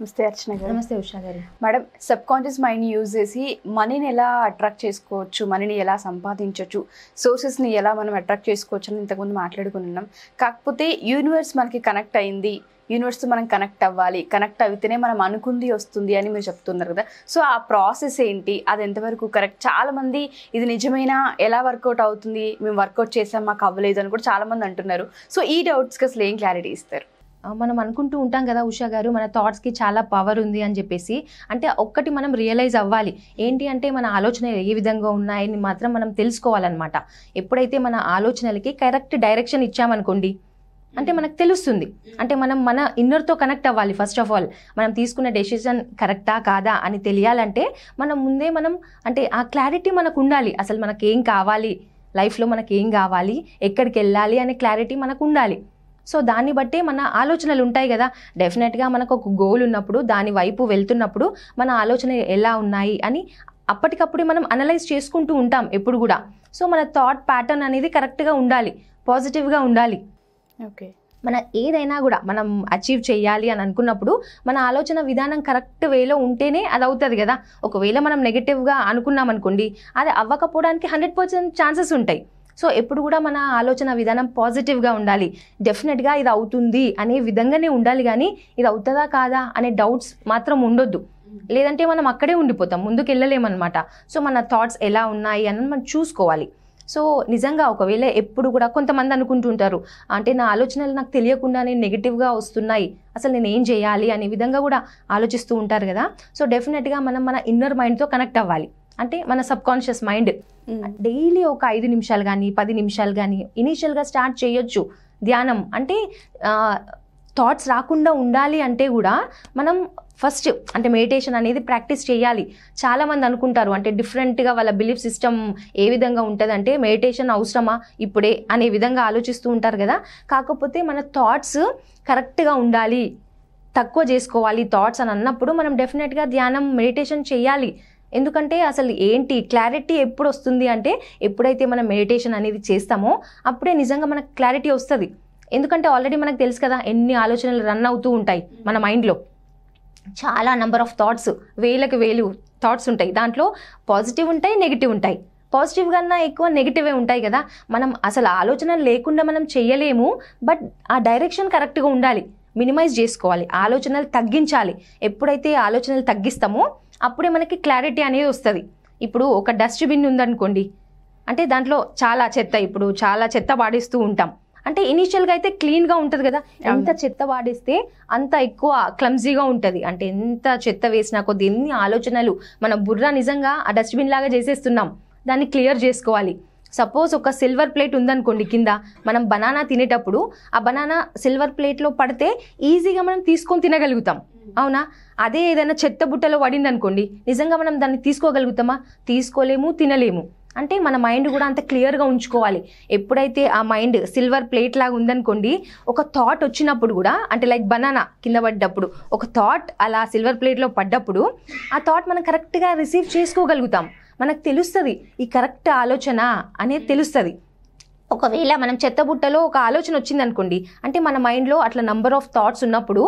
నమస్తే అర్చన గారు నమస్తే ఉషా గారు madam subconscious mind use చేసి మనీని ఎలా అట్రాక్ట్ చేసుకోవచ్చు మనీని ఎలా సంపాదించవచ్చు సోర్సెస్ని ఎలా మనం అట్రాక్ట్ చేసుకోవచ్చు అని ఇంతకుముందు మాట్లాడుకుని ఉన్నాం కాకపోతే యూనివర్స్ మనకి కనెక్ట్ అయింది యూనివర్స్తో మనం కనెక్ట్ అవ్వాలి కనెక్ట్ అవితేనే మనం అనుకుంది వస్తుంది అని మీరు చెప్తున్నారు కదా సో ఆ ప్రాసెస్ ఏంటి అది ఎంతవరకు కరెక్ట్ చాలామంది ఇది నిజమైన ఎలా వర్కౌట్ అవుతుంది మేము వర్కౌట్ చేసాం మాకు అవ్వలేదు అని కూడా చాలామంది అంటున్నారు సో ఈ డౌట్స్కి అసలు ఏం క్లారిటీ ఇస్తారు మనం అనుకుంటూ ఉంటాం కదా ఉషా గారు మన థాట్స్కి చాలా పవర్ ఉంది అని చెప్పేసి అంటే ఒక్కటి మనం రియలైజ్ అవ్వాలి ఏంటి అంటే మన ఆలోచనలు ఏ విధంగా ఉన్నాయని మాత్రం మనం తెలుసుకోవాలన్నమాట ఎప్పుడైతే మన ఆలోచనలకి కరెక్ట్ డైరెక్షన్ ఇచ్చామనుకోండి అంటే మనకు తెలుస్తుంది అంటే మనం మన ఇన్నర్తో కనెక్ట్ అవ్వాలి ఫస్ట్ ఆఫ్ ఆల్ మనం తీసుకున్న డెసిషన్ కరెక్టా కాదా అని తెలియాలంటే మనం ముందే మనం అంటే ఆ క్లారిటీ మనకు ఉండాలి అసలు మనకేం కావాలి లైఫ్లో మనకేం కావాలి ఎక్కడికి వెళ్ళాలి అనే క్లారిటీ మనకు ఉండాలి సో దాన్ని బట్టి మన ఆలోచనలు ఉంటాయి కదా డెఫినెట్గా మనకు ఒక గోల్ ఉన్నప్పుడు దాని వైపు వెళ్తున్నప్పుడు మన ఆలోచన ఎలా ఉన్నాయి అని అప్పటికప్పుడు మనం అనలైజ్ చేసుకుంటూ ఉంటాం ఎప్పుడు కూడా సో మన థాట్ ప్యాటర్న్ అనేది కరెక్ట్గా ఉండాలి పాజిటివ్గా ఉండాలి ఓకే మన ఏదైనా కూడా మనం అచీవ్ చేయాలి అని అనుకున్నప్పుడు మన ఆలోచన విధానం కరెక్ట్ వేలో ఉంటేనే అది అవుతుంది కదా ఒకవేళ మనం నెగిటివ్గా అనుకున్నాం అనుకోండి అది అవ్వకపోవడానికి హండ్రెడ్ పర్సెంట్ ఛాన్సెస్ ఉంటాయి సో ఎప్పుడు కూడా మన ఆలోచన విధానం పాజిటివ్గా ఉండాలి డెఫినెట్గా ఇది అవుతుంది అనే విధంగానే ఉండాలి కానీ ఇది అవుతుందా కాదా అనే డౌట్స్ మాత్రం ఉండొద్దు లేదంటే మనం అక్కడే ఉండిపోతాం ముందుకు వెళ్ళలేమన్నమాట సో మన థాట్స్ ఎలా ఉన్నాయి అని మనం చూసుకోవాలి సో నిజంగా ఒకవేళ ఎప్పుడు కూడా కొంతమంది అనుకుంటుంటారు అంటే నా ఆలోచనలు నాకు తెలియకుండానే నెగిటివ్గా వస్తున్నాయి అసలు నేను ఏం చేయాలి అనే విధంగా కూడా ఆలోచిస్తూ ఉంటారు కదా సో డెఫినెట్గా మనం మన ఇన్నర్ మైండ్తో కనెక్ట్ అవ్వాలి అంటే మన సబ్ కాన్షియస్ మైండ్ డైలీ ఒక ఐదు నిమిషాలు కానీ పది నిమిషాలు కానీ ఇనీషియల్గా స్టార్ట్ చేయొచ్చు ధ్యానం అంటే థాట్స్ రాకుండా ఉండాలి అంటే కూడా మనం ఫస్ట్ అంటే మెడిటేషన్ అనేది ప్రాక్టీస్ చేయాలి చాలామంది అనుకుంటారు అంటే డిఫరెంట్గా వాళ్ళ బిలీఫ్ సిస్టమ్ ఏ విధంగా ఉంటుంది అంటే మెడిటేషన్ అవసరమా ఇప్పుడే అనే విధంగా ఆలోచిస్తూ ఉంటారు కదా కాకపోతే మన థాట్స్ కరెక్ట్గా ఉండాలి తక్కువ చేసుకోవాలి థాట్స్ అని అన్నప్పుడు మనం డెఫినెట్గా ధ్యానం మెడిటేషన్ చేయాలి ఎందుకంటే అసలు ఏంటి క్లారిటీ ఎప్పుడు వస్తుంది అంటే ఎప్పుడైతే మనం మెడిటేషన్ అనేది చేస్తామో అప్పుడే నిజంగా మనకు క్లారిటీ వస్తుంది ఎందుకంటే ఆల్రెడీ మనకు తెలుసు కదా ఎన్ని ఆలోచనలు రన్ అవుతూ ఉంటాయి మన మైండ్లో చాలా నెంబర్ ఆఫ్ థాట్స్ వేలకు వేలు థాట్స్ ఉంటాయి దాంట్లో పాజిటివ్ ఉంటాయి నెగిటివ్ ఉంటాయి పాజిటివ్ కన్నా ఎక్కువ నెగిటివే ఉంటాయి కదా మనం అసలు ఆలోచన లేకుండా మనం చేయలేము బట్ ఆ డైరెక్షన్ కరెక్ట్గా ఉండాలి మినిమైజ్ చేసుకోవాలి ఆలోచనలు తగ్గించాలి ఎప్పుడైతే ఆలోచనలు తగ్గిస్తామో అప్పుడే మనకి క్లారిటీ అనేది వస్తుంది ఇప్పుడు ఒక డస్ట్బిన్ ఉందనుకోండి అంటే దాంట్లో చాలా చెత్త ఇప్పుడు చాలా చెత్త వాడిస్తూ ఉంటాం అంటే ఇనీషియల్గా అయితే క్లీన్గా ఉంటుంది కదా ఎంత చెత్త వాడేస్తే అంత ఎక్కువ క్లమ్జీగా ఉంటుంది అంటే ఎంత చెత్త వేసినా కొద్ది ఎన్ని ఆలోచనలు మన బుర్ర నిజంగా ఆ డస్ట్బిన్ లాగా చేసేస్తున్నాం దాన్ని క్లియర్ చేసుకోవాలి సపోజ్ ఒక సిల్వర్ ప్లేట్ ఉందనుకోండి కింద మనం బనానా తినేటప్పుడు ఆ బనానా సిల్వర్ ప్లేట్లో పడితే ఈజీగా మనం తీసుకొని తినగలుగుతాం అవునా అదే ఏదైనా చెత్త బుట్టలో పడింది అనుకోండి నిజంగా మనం దాన్ని తీసుకోగలుగుతామా తీసుకోలేము తినలేము అంటే మన మైండ్ కూడా అంత క్లియర్గా ఉంచుకోవాలి ఎప్పుడైతే ఆ మైండ్ సిల్వర్ ప్లేట్ లాగా ఉందనుకోండి ఒక థాట్ వచ్చినప్పుడు కూడా అంటే లైక్ బనానా కింద పడ్డప్పుడు ఒక థాట్ అలా సిల్వర్ ప్లేట్లో పడ్డప్పుడు ఆ థాట్ మనం కరెక్ట్గా రిసీవ్ చేసుకోగలుగుతాం మనకు తెలుస్తుంది ఈ కరెక్ట్ ఆలోచన అనేది తెలుస్తుంది ఒకవేళ మనం చెత్తబుట్టలో ఒక ఆలోచన వచ్చింది అనుకోండి అంటే మన మైండ్లో అట్లా నంబర్ ఆఫ్ థాట్స్ ఉన్నప్పుడు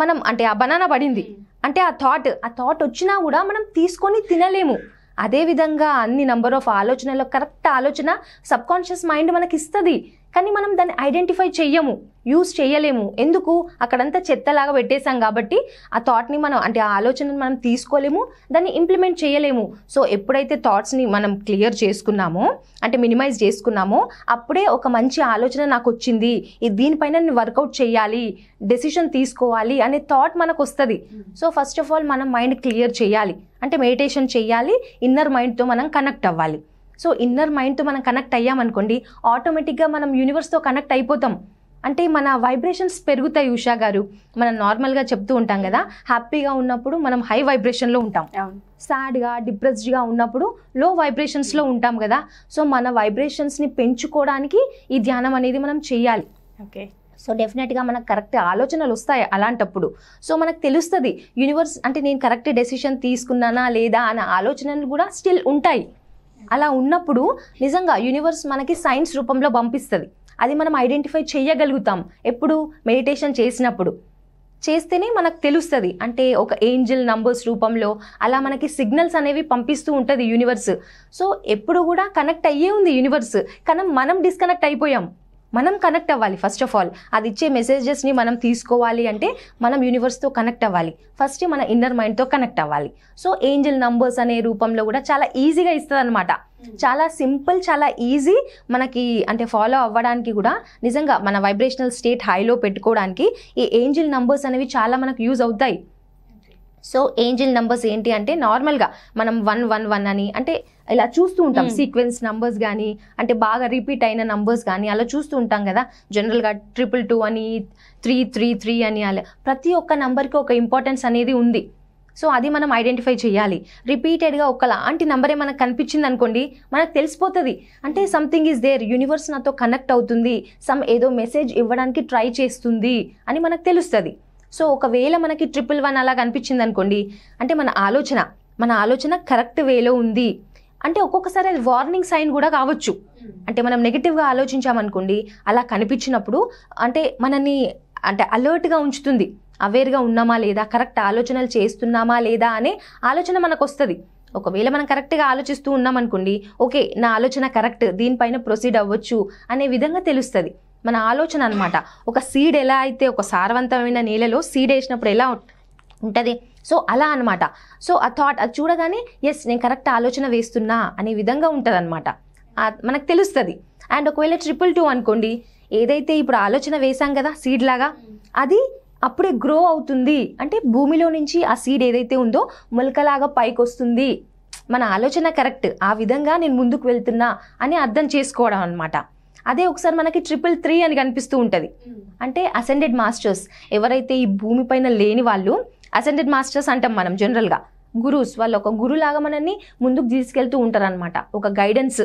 మనం అంటే ఆ బనానా పడింది అంటే ఆ థాట్ ఆ థాట్ వచ్చినా కూడా మనం తీసుకొని తినలేము అదేవిధంగా అన్ని నంబర్ ఆఫ్ ఆలోచనలో కరెక్ట్ ఆలోచన సబ్కాన్షియస్ మైండ్ మనకి ఇస్తుంది కానీ మనం దాన్ని ఐడెంటిఫై చెయ్యము యూజ్ చేయలేము ఎందుకు అక్కడంతా చెత్తలాగా పెట్టేశాం కాబట్టి ఆ థాట్ని మనం అంటే ఆ ఆలోచనను మనం తీసుకోలేము దాన్ని ఇంప్లిమెంట్ చేయలేము సో ఎప్పుడైతే థాట్స్ని మనం క్లియర్ చేసుకున్నామో అంటే మినిమైజ్ చేసుకున్నామో అప్పుడే ఒక మంచి ఆలోచన నాకు వచ్చింది దీనిపైన నేను వర్కౌట్ చేయాలి డెసిషన్ తీసుకోవాలి అనే థాట్ మనకు వస్తుంది సో ఫస్ట్ ఆఫ్ ఆల్ మనం మైండ్ క్లియర్ చేయాలి అంటే మెడిటేషన్ చేయాలి ఇన్నర్ మైండ్తో మనం కనెక్ట్ అవ్వాలి సో ఇన్నర్ మైండ్తో మనం కనెక్ట్ అయ్యామనుకోండి ఆటోమేటిక్గా మనం యూనివర్స్తో కనెక్ట్ అయిపోతాం అంటే మన వైబ్రేషన్స్ పెరుగుతాయి ఉషా గారు మనం నార్మల్గా చెప్తూ ఉంటాం కదా హ్యాపీగా ఉన్నప్పుడు మనం హై వైబ్రేషన్లో ఉంటాం సాడ్గా డిప్రెస్డ్గా ఉన్నప్పుడు లో వైబ్రేషన్స్లో ఉంటాం కదా సో మన వైబ్రేషన్స్ని పెంచుకోవడానికి ఈ ధ్యానం అనేది మనం చేయాలి ఓకే సో డెఫినెట్గా మనకు కరెక్ట్ ఆలోచనలు వస్తాయి అలాంటప్పుడు సో మనకు తెలుస్తుంది యూనివర్స్ అంటే నేను కరెక్ట్ డెసిషన్ తీసుకున్నానా లేదా అనే ఆలోచనలు కూడా స్టిల్ ఉంటాయి అలా ఉన్నప్పుడు నిజంగా యూనివర్స్ మనకి సైన్స్ రూపంలో పంపిస్తుంది అది మనం ఐడెంటిఫై చేయగలుగుతాం ఎప్పుడు మెడిటేషన్ చేసినప్పుడు చేస్తేనే మనకు తెలుస్తుంది అంటే ఒక ఏంజిల్ నంబర్స్ రూపంలో అలా మనకి సిగ్నల్స్ అనేవి పంపిస్తూ ఉంటుంది యూనివర్స్ సో ఎప్పుడు కూడా కనెక్ట్ అయ్యే ఉంది యూనివర్స్ కానీ మనం డిస్కనెక్ట్ అయిపోయాం మనం కనెక్ట్ అవ్వాలి ఫస్ట్ ఆఫ్ ఆల్ అది ఇచ్చే మెసేజెస్ని మనం తీసుకోవాలి అంటే మనం యూనివర్స్తో కనెక్ట్ అవ్వాలి ఫస్ట్ మన ఇన్నర్ మైండ్తో కనెక్ట్ అవ్వాలి సో ఏంజల్ నంబర్స్ అనే రూపంలో కూడా చాలా ఈజీగా ఇస్తుంది అనమాట చాలా సింపుల్ చాలా ఈజీ మనకి అంటే ఫాలో అవ్వడానికి కూడా నిజంగా మన వైబ్రేషనల్ స్టేట్ హైలో పెట్టుకోవడానికి ఈ ఏంజిల్ నంబర్స్ అనేవి చాలా మనకు యూజ్ అవుతాయి సో ఏంజిల్ నంబర్స్ ఏంటి అంటే నార్మల్గా మనం వన్ వన్ వన్ అని అంటే ఇలా చూస్తూ ఉంటాం hmm. సీక్వెన్స్ నంబర్స్ కానీ అంటే బాగా రిపీట్ అయిన నంబర్స్ కానీ అలా చూస్తూ ఉంటాం కదా జనరల్గా ట్రిపుల్ టూ అని త్రీ త్రీ త్రీ అని అలా ప్రతి ఒక్క నంబర్కి ఒక ఇంపార్టెన్స్ అనేది ఉంది సో అది మనం ఐడెంటిఫై చేయాలి రిపీటెడ్గా ఒకలాంటి నంబరే మనకు కనిపించింది అనుకోండి మనకు తెలిసిపోతుంది అంటే సంథింగ్ ఈజ్ దేర్ యూనివర్స్ నాతో కనెక్ట్ అవుతుంది సమ్ ఏదో మెసేజ్ ఇవ్వడానికి ట్రై చేస్తుంది అని మనకు తెలుస్తుంది సో ఒకవేళ మనకి ట్రిపుల్ వన్ అలా కనిపించింది అనుకోండి అంటే మన ఆలోచన మన ఆలోచన కరెక్ట్ వేలో ఉంది అంటే ఒక్కొక్కసారి అది వార్నింగ్ సైన్ కూడా కావచ్చు అంటే మనం నెగిటివ్గా ఆలోచించామనుకోండి అలా కనిపించినప్పుడు అంటే మనని అంటే అలర్ట్గా ఉంచుతుంది అవేర్గా ఉన్నామా లేదా కరెక్ట్ ఆలోచనలు చేస్తున్నామా లేదా అనే ఆలోచన మనకు వస్తుంది ఒకవేళ మనం కరెక్ట్గా ఆలోచిస్తూ ఉన్నామనుకోండి ఓకే నా ఆలోచన కరెక్ట్ దీనిపైన ప్రొసీడ్ అవ్వచ్చు అనే విధంగా తెలుస్తుంది మన ఆలోచన అనమాట ఒక సీడ్ ఎలా అయితే ఒక సారవంతమైన నేలలో సీడ్ వేసినప్పుడు ఎలా ఉంటుంది సో అలా అనమాట సో ఆ థాట్ అది చూడగానే ఎస్ నేను కరెక్ట్ ఆలోచన వేస్తున్నా అనే విధంగా ఉంటుంది అనమాట మనకు తెలుస్తుంది అండ్ ఒకవేళ ట్రిపుల్ టూ అనుకోండి ఏదైతే ఇప్పుడు ఆలోచన వేసాం కదా సీడ్ లాగా అది అప్పుడే గ్రో అవుతుంది అంటే భూమిలో నుంచి ఆ సీడ్ ఏదైతే ఉందో మొలకలాగా పైకి వస్తుంది మన ఆలోచన కరెక్ట్ ఆ విధంగా నేను ముందుకు వెళ్తున్నా అని అర్థం చేసుకోవడం అనమాట అదే ఒకసారి మనకి ట్రిపుల్ త్రీ అని కనిపిస్తూ ఉంటుంది అంటే అసెండెడ్ మాస్టర్స్ ఎవరైతే ఈ భూమి పైన లేని వాళ్ళు అసెండెడ్ మాస్టర్స్ అంటాం మనం జనరల్గా గురుస్ వాళ్ళు ఒక గురులాగా మనల్ని ముందుకు తీసుకెళ్తూ ఉంటారనమాట ఒక గైడెన్స్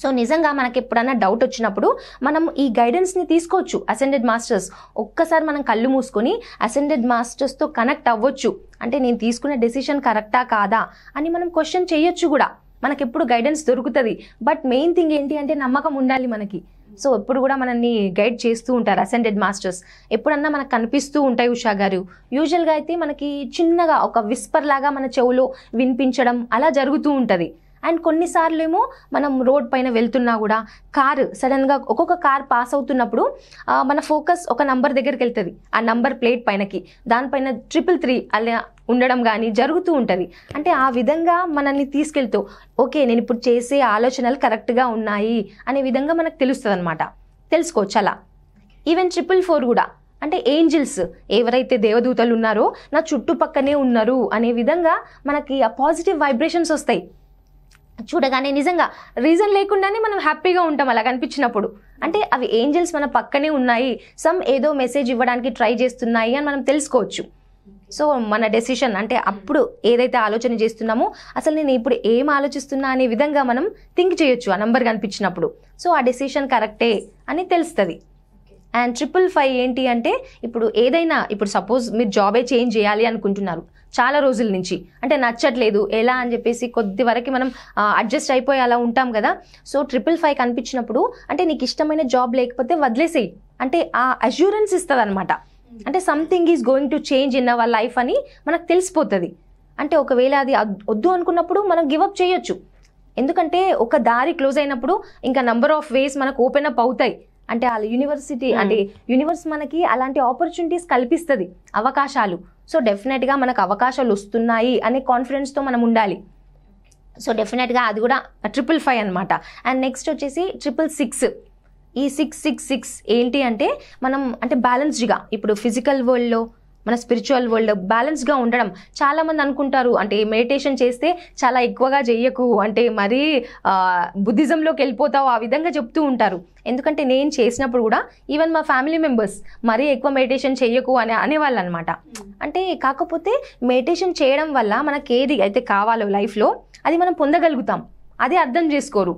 సో నిజంగా మనకి ఎప్పుడైనా డౌట్ వచ్చినప్పుడు మనం ఈ గైడెన్స్ని తీసుకోవచ్చు అసెండెడ్ మాస్టర్స్ ఒక్కసారి మనం కళ్ళు మూసుకొని అసెండెడ్ మాస్టర్స్తో కనెక్ట్ అవ్వచ్చు అంటే నేను తీసుకున్న డెసిషన్ కరెక్టా కాదా అని మనం క్వశ్చన్ చేయొచ్చు కూడా మనకి ఎప్పుడు గైడెన్స్ దొరుకుతుంది బట్ మెయిన్ థింగ్ ఏంటి అంటే నమ్మకం ఉండాలి మనకి సో ఎప్పుడు కూడా మనల్ని గైడ్ చేస్తూ ఉంటారు అసెండెడ్ మాస్టర్స్ ఎప్పుడన్నా మనకు కనిపిస్తూ ఉంటాయి ఉషా గారు యూజువల్గా అయితే మనకి చిన్నగా ఒక విస్పర్ లాగా మన చెవులో వినిపించడం అలా జరుగుతూ ఉంటుంది అండ్ కొన్నిసార్లు ఏమో మనం రోడ్ పైన వెళ్తున్నా కూడా కారు సడన్గా ఒక్కొక్క కార్ పాస్ అవుతున్నప్పుడు మన ఫోకస్ ఒక నంబర్ దగ్గరికి వెళ్తుంది ఆ నంబర్ ప్లేట్ పైనకి దానిపైన ట్రిపుల్ త్రీ అలా ఉండడం కానీ జరుగుతూ ఉంటుంది అంటే ఆ విధంగా మనల్ని తీసుకెళ్తూ ఓకే నేను ఇప్పుడు చేసే ఆలోచనలు కరెక్ట్గా ఉన్నాయి అనే విధంగా మనకు తెలుస్తుంది అనమాట తెలుసుకోవచ్చు అలా ఈవెన్ ట్రిపుల్ ఫోర్ కూడా అంటే ఏంజిల్స్ ఎవరైతే దేవదూతలు ఉన్నారో నా చుట్టుపక్కనే ఉన్నారు అనే విధంగా మనకి ఆ పాజిటివ్ వైబ్రేషన్స్ వస్తాయి చూడగానే నిజంగా రీజన్ లేకుండానే మనం హ్యాపీగా ఉంటాం అలా కనిపించినప్పుడు అంటే అవి ఏంజల్స్ మన పక్కనే ఉన్నాయి సమ్ ఏదో మెసేజ్ ఇవ్వడానికి ట్రై చేస్తున్నాయి అని మనం తెలుసుకోవచ్చు సో మన డెసిషన్ అంటే అప్పుడు ఏదైతే ఆలోచన చేస్తున్నామో అసలు నేను ఇప్పుడు ఏం ఆలోచిస్తున్నా అనే విధంగా మనం థింక్ చేయొచ్చు ఆ నెంబర్ కనిపించినప్పుడు సో ఆ డెసిషన్ కరెక్టే అని తెలుస్తుంది అండ్ ట్రిపుల్ ఫైవ్ ఏంటి అంటే ఇప్పుడు ఏదైనా ఇప్పుడు సపోజ్ మీరు జాబే చేంజ్ చేయాలి అనుకుంటున్నారు చాలా రోజుల నుంచి అంటే నచ్చట్లేదు ఎలా అని చెప్పేసి కొద్ది వరకు మనం అడ్జస్ట్ అయిపోయి అలా ఉంటాం కదా సో ట్రిపుల్ ఫైవ్ కనిపించినప్పుడు అంటే నీకు ఇష్టమైన జాబ్ లేకపోతే వదిలేసేయి అంటే ఆ అష్యూరెన్స్ ఇస్తుంది అనమాట అంటే something is going to change in our life అని మనకు తెలిసిపోతుంది అంటే ఒకవేళ అది వద్దు అనుకున్నప్పుడు మనం గివప్ చేయొచ్చు ఎందుకంటే ఒక దారి క్లోజ్ అయినప్పుడు ఇంకా నంబర్ ఆఫ్ వేస్ మనకు ఓపెన్ అప్ అవుతాయి అంటే వాళ్ళ యూనివర్సిటీ hmm. అంటే యూనివర్స్ మనకి అలాంటి ఆపర్చునిటీస్ కల్పిస్తుంది అవకాశాలు సో డెఫినెట్గా మనకు అవకాశాలు వస్తున్నాయి అనే కాన్ఫిడెన్స్తో మనం ఉండాలి సో డెఫినెట్గా అది కూడా ట్రిపుల్ ఫైవ్ అనమాట అండ్ నెక్స్ట్ వచ్చేసి ట్రిపుల్ సిక్స్ ఈ సిక్స్ సిక్స్ సిక్స్ ఏంటి అంటే మనం అంటే బ్యాలెన్స్డ్గా ఇప్పుడు ఫిజికల్ వరల్డ్లో మన స్పిరిచువల్ వరల్డ్ బ్యాలెన్స్గా ఉండడం చాలామంది అనుకుంటారు అంటే మెడిటేషన్ చేస్తే చాలా ఎక్కువగా చేయకు అంటే మరీ బుద్ధిజంలోకి వెళ్ళిపోతావు ఆ విధంగా చెప్తూ ఉంటారు ఎందుకంటే నేను చేసినప్పుడు కూడా ఈవెన్ మా ఫ్యామిలీ మెంబర్స్ మరీ ఎక్కువ మెడిటేషన్ చేయకు అని అనేవాళ్ళు అనమాట అంటే కాకపోతే మెడిటేషన్ చేయడం వల్ల మనకి ఏది అయితే కావాలో లైఫ్లో అది మనం పొందగలుగుతాం అది అర్థం చేసుకోరు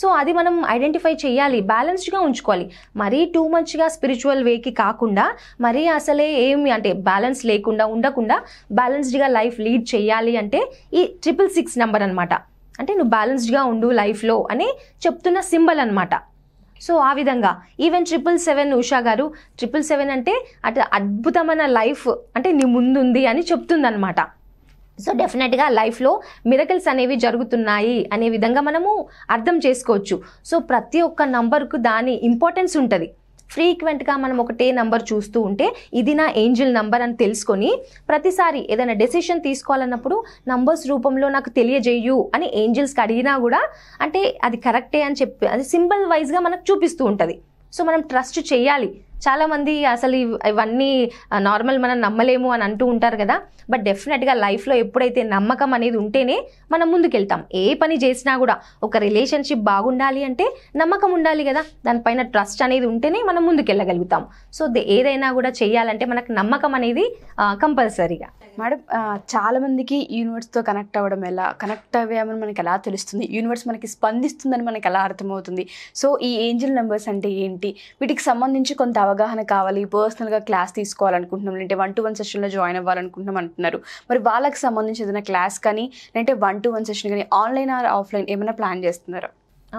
సో అది మనం ఐడెంటిఫై చేయాలి బ్యాలెన్స్డ్గా ఉంచుకోవాలి మరీ టూ మచ్గా స్పిరిచువల్ వేకి కాకుండా మరీ అసలే ఏమి అంటే బ్యాలెన్స్ లేకుండా ఉండకుండా బ్యాలెన్స్డ్గా లైఫ్ లీడ్ చేయాలి అంటే ఈ ట్రిపుల్ సిక్స్ నెంబర్ అనమాట అంటే నువ్వు బ్యాలెన్స్డ్గా ఉండు లైఫ్లో అని చెప్తున్న సింబల్ అనమాట సో ఆ విధంగా ఈవెన్ ట్రిపుల్ సెవెన్ ఉషా గారు ట్రిపుల్ సెవెన్ అంటే అటు అద్భుతమైన లైఫ్ అంటే నీ ముందుంది అని అనమాట సో డెఫినెట్గా లైఫ్లో మిరకల్స్ అనేవి జరుగుతున్నాయి అనే విధంగా మనము అర్థం చేసుకోవచ్చు సో ప్రతి ఒక్క నంబర్కు దాని ఇంపార్టెన్స్ ఉంటుంది ఫ్రీక్వెంట్గా మనం ఒకటే నంబర్ చూస్తూ ఉంటే ఇది నా ఏంజిల్ నంబర్ అని తెలుసుకొని ప్రతిసారి ఏదైనా డెసిషన్ తీసుకోవాలన్నప్పుడు నంబర్స్ రూపంలో నాకు తెలియజేయు అని ఏంజిల్స్కి అడిగినా కూడా అంటే అది కరెక్టే అని చెప్పి అది సింబల్ వైజ్గా మనకు చూపిస్తూ ఉంటుంది సో మనం ట్రస్ట్ చేయాలి చాలామంది అసలు ఇవన్నీ నార్మల్ మనం నమ్మలేము అని అంటూ ఉంటారు కదా బట్ డెఫినెట్గా లైఫ్లో ఎప్పుడైతే నమ్మకం అనేది ఉంటేనే మనం ముందుకెళ్తాం ఏ పని చేసినా కూడా ఒక రిలేషన్షిప్ బాగుండాలి అంటే నమ్మకం ఉండాలి కదా దానిపైన ట్రస్ట్ అనేది ఉంటేనే మనం ముందుకెళ్ళగలుగుతాం సో ఏదైనా కూడా చేయాలంటే మనకు నమ్మకం అనేది కంపల్సరీగా మేడం చాలామందికి యూనివర్స్తో కనెక్ట్ అవ్వడం ఎలా కనెక్ట్ అవ్వామని మనకి ఎలా తెలుస్తుంది యూనివర్స్ మనకి స్పందిస్తుందని మనకి ఎలా అర్థమవుతుంది సో ఈ ఏంజిల్ నెంబర్స్ అంటే ఏంటి వీటికి సంబంధించి కొంత అవగాహన కావాలి పర్సనల్గా క్లాస్ తీసుకోవాలనుకుంటున్నాం లేదంటే వన్ టు వన్ సెషన్లో జాయిన్ అవ్వాలనుకుంటున్నాం అంటున్నారు మరి వాళ్ళకి సంబంధించి ఏదైనా క్లాస్ కానీ లేదంటే వన్ టు వన్ సెషన్ కానీ ఆన్లైన్ ఆర్ ఆఫ్లైన్ ఏమైనా ప్లాన్ చేస్తున్నారా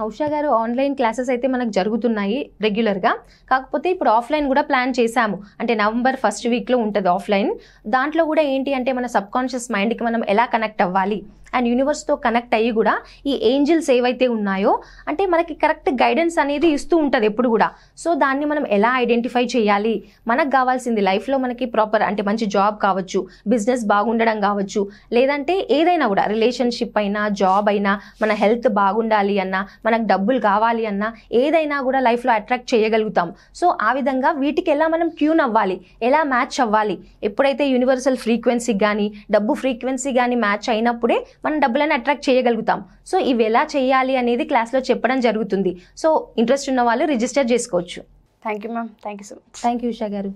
ఉషా గారు ఆన్లైన్ క్లాసెస్ అయితే మనకు జరుగుతున్నాయి రెగ్యులర్గా కాకపోతే ఇప్పుడు ఆఫ్లైన్ కూడా ప్లాన్ చేశాము అంటే నవంబర్ ఫస్ట్ వీక్లో ఉంటుంది ఆఫ్లైన్ దాంట్లో కూడా ఏంటి అంటే మన సబ్కాన్షియస్ మైండ్కి మనం ఎలా కనెక్ట్ అవ్వాలి అండ్ యూనివర్స్తో కనెక్ట్ అయ్యి కూడా ఈ ఏంజిల్స్ ఏవైతే ఉన్నాయో అంటే మనకి కరెక్ట్ గైడెన్స్ అనేది ఇస్తూ ఉంటుంది ఎప్పుడు కూడా సో దాన్ని మనం ఎలా ఐడెంటిఫై చేయాలి మనకు కావాల్సింది లైఫ్లో మనకి ప్రాపర్ అంటే మంచి జాబ్ కావచ్చు బిజినెస్ బాగుండడం కావచ్చు లేదంటే ఏదైనా కూడా రిలేషన్షిప్ అయినా జాబ్ అయినా మన హెల్త్ బాగుండాలి అన్న మనకు డబ్బులు కావాలి అన్నా ఏదైనా కూడా లైఫ్లో అట్రాక్ట్ చేయగలుగుతాం సో ఆ విధంగా వీటికి ఎలా మనం ట్యూన్ అవ్వాలి ఎలా మ్యాచ్ అవ్వాలి ఎప్పుడైతే యూనివర్సల్ ఫ్రీక్వెన్సీ కానీ డబ్బు ఫ్రీక్వెన్సీ కానీ మ్యాచ్ అయినప్పుడే మనం డబ్బులను అట్రాక్ట్ చేయగలుగుతాం సో ఇవి ఎలా చేయాలి అనేది క్లాస్లో చెప్పడం జరుగుతుంది సో ఇంట్రెస్ట్ ఉన్న వాళ్ళు రిజిస్టర్ చేసుకోవచ్చు thank you ma'am thank you so much thank you Usha గారు